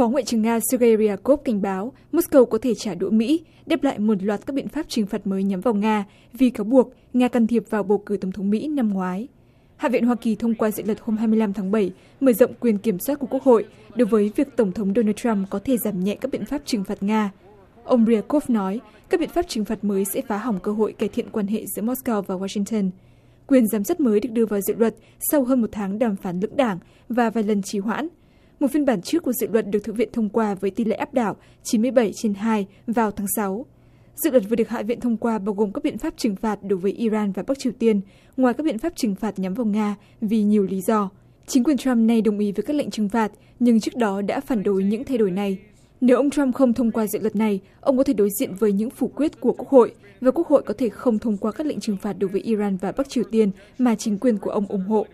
Phó Ngoại trưởng Nga Sergei Ryabkov cảnh báo Moscow có thể trả đũa Mỹ, đáp lại một loạt các biện pháp trừng phạt mới nhắm vào Nga vì cáo buộc Nga can thiệp vào bầu cử tổng thống Mỹ năm ngoái. Hạ viện Hoa Kỳ thông qua dự luật hôm 25 tháng 7 mở rộng quyền kiểm soát của Quốc hội đối với việc Tổng thống Donald Trump có thể giảm nhẹ các biện pháp trừng phạt Nga. Ông Ryabkov nói các biện pháp trừng phạt mới sẽ phá hỏng cơ hội cải thiện quan hệ giữa Moscow và Washington. Quyền giám sát mới được đưa vào dự luật sau hơn một tháng đàm phán lưỡng đảng và vài lần trì hoãn – một phiên bản trước của dự luật được thượng viện thông qua với tỷ lệ áp đảo chín mươi bảy trên hai vào tháng sáu dự luật vừa được hạ viện thông qua bao gồm các biện pháp trừng phạt đối với Iran và bắc triều tiên ngoài các biện pháp trừng phạt nhắm vào nga vì nhiều lý do chính quyền Trump nay đồng ý với các lệnh trừng phạt nhưng trước đó đã phản đối những thay đổi này nếu ông Trump không thông qua dự luật này ông có thể đối diện với những phủ quyết của quốc hội và quốc hội có thể không thông qua các lệnh trừng phạt đối với Iran và bắc triều tiên mà chính quyền của ông ủng hộ